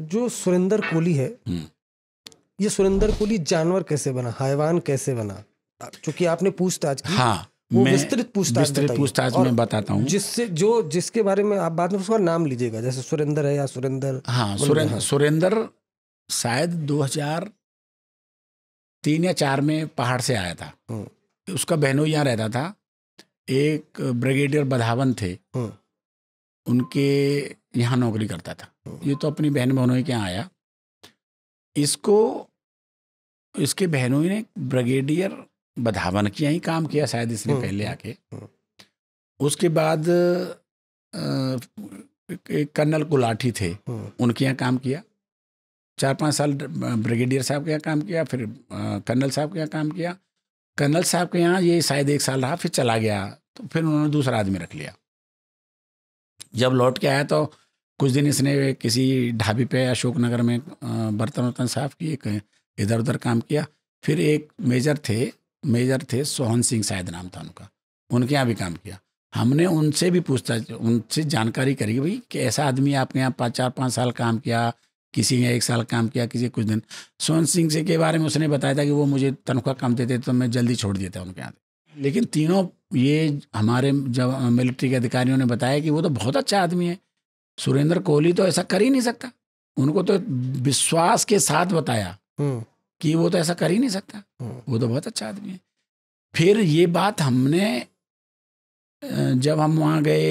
जो सुरेंद्र कोहली है हम्म। ये सुरेंद्र कोहली जानवर कैसे बना हैवान कैसे बना चूंकि आपने पूछताछ की हाँ वो विस्तृत पूछताछ विस्तृत पूछताछ में बताता हूँ जिससे जो जिसके बारे में आप बाद में उसका नाम लीजिएगा जैसे सुरेंद्र है या सुरेंद्र हाँ सुरेंद्र दो हजार तीन या चार में पहाड़ से आया था हम्म। उसका बहनों यहाँ रहता था एक ब्रिगेडियर बधावन थे हम्म। उनके यहाँ नौकरी करता था ये तो अपनी बहन बहनों के यहाँ आया इसको इसके बहनों ने ब्रिगेडियर बधावन किया ही काम किया शायद इसने हम्म, पहले हम्म, आके हम्म। उसके बाद कर्नल गुलाठी थे उनके यहाँ काम किया चार पाँच साल ब्रिगेडियर साहब के यहाँ काम किया फिर कर्नल साहब के यहाँ काम किया कर्नल साहब के यहाँ ये शायद एक साल रहा फिर चला गया तो फिर उन्होंने दूसरा आदमी रख लिया जब लौट के आया तो कुछ दिन इसने किसी ढाबे पे अशोकनगर में बर्तन वर्तन साफ किए इधर उधर काम किया फिर एक मेजर थे मेजर थे सोहन सिंह शायद नाम था उनका उनके यहाँ भी काम किया हमने उनसे भी पूछताछ उनसे जानकारी करी भाई कि ऐसा आदमी आपके यहाँ पाँच चार पाँच साल काम किया किसी ने एक साल काम किया किसी कुछ दिन सोहन सिंह से के बारे में उसने बताया था कि वो मुझे तनख्वाह कम देते तो मैं जल्दी छोड़ देता उनके यहाँ लेकिन तीनों ये हमारे जब मिलिट्री के अधिकारियों ने बताया कि वो तो बहुत अच्छा आदमी है सुरेंद्र कोहली तो ऐसा कर ही नहीं सकता उनको तो विश्वास के साथ बताया हम्म। कि वो तो ऐसा कर ही नहीं सकता हम्म। वो तो बहुत अच्छा आदमी है फिर ये बात हमने जब हम वहाँ गए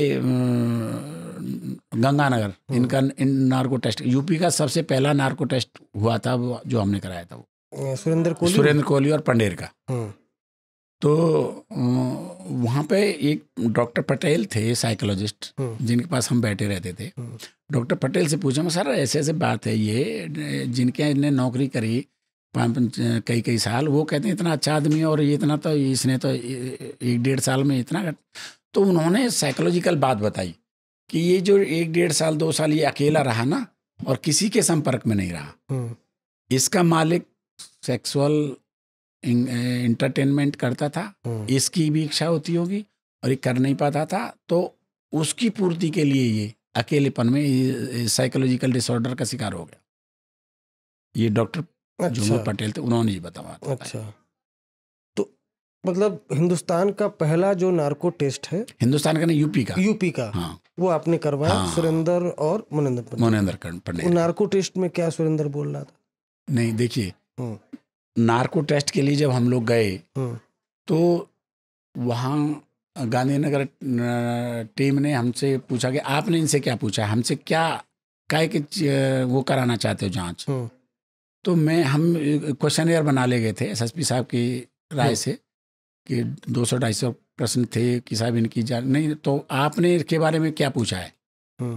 गंगानगर हम्म। इनका इन नार्को टेस्ट यूपी का सबसे पहला नार्को टेस्ट हुआ था जो हमने कराया था वो सुरेंद्र कोहली सुरेंद्र कोहली और पंडेर का तो वहाँ पे एक डॉक्टर पटेल थे साइकोलॉजिस्ट हम्म। जिनके पास हम बैठे रहते थे हम्म। डॉक्टर पटेल से पूछा मैं सर ऐसे ऐसे बात है ये जिनके ने नौकरी करी कई कई साल वो कहते हैं इतना अच्छा आदमी और ये इतना तो इसने तो एक डेढ़ साल में इतना तो उन्होंने साइकोलॉजिकल बात बताई कि ये जो एक डेढ़ साल दो साल ये अकेला रहा ना और किसी के संपर्क में नहीं रहा हम्म। इसका मालिक सेक्सुअल इंटरटेनमेंट करता था हम्म। इसकी भी इच्छा होती होगी और ये कर नहीं पाता था तो उसकी पूर्ति के लिए ये अकेलेपन में साइकोलॉजिकल डिसऑर्डर का शिकार हो गया ये डॉक्टर अच्छा। पटेल थे उन्होंने ही बताया अच्छा तो मतलब हिंदुस्तान का पहला जो नार्को टेस्ट है हिंदुस्तान का नहीं यूपी का यूपी का हाँ वो आपने करवाया हाँ, सुरेंद्र और मनेन्द्र मनेन्द्र नार्को टेस्ट में क्या सुरेंद्र बोल रहा था नहीं देखिए हम्म। नार्को टेस्ट के लिए जब हम लोग गए हाँ। तो वहाँ गांधीनगर टीम ने हमसे पूछा कि आपने इनसे क्या पूछा हमसे क्या काय के वो कराना चाहते हो जांच हाँ। तो मैं हम क्वेश्चन एयर बना ले गए थे एसएसपी साहब की राय हाँ। से कि दो सौ ढाई सौ प्रश्न थे कि साहब इनकी जान नहीं तो आपने इसके बारे में क्या पूछा है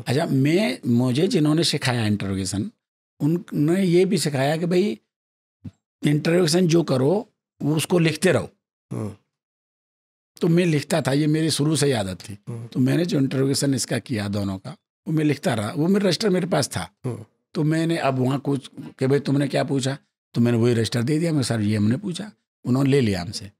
अच्छा मैं मुझे जिन्होंने सिखाया इंटरोगेशन उनने ये भी सिखाया कि भाई इंटरव्यूशन जो करो वो उसको लिखते रहो हाँ। तो मैं लिखता था ये मेरी शुरू से आदत थी हाँ। तो मैंने जो इंटरव्यूशन इसका किया दोनों का वो मैं लिखता रहा वो मेरा रजिस्टर मेरे पास था हाँ। तो मैंने अब वहाँ कुछ कि भाई तुमने क्या पूछा तो मैंने वही रजिस्टर दे दिया मैं सर ये हमने पूछा उन्होंने ले लिया हमसे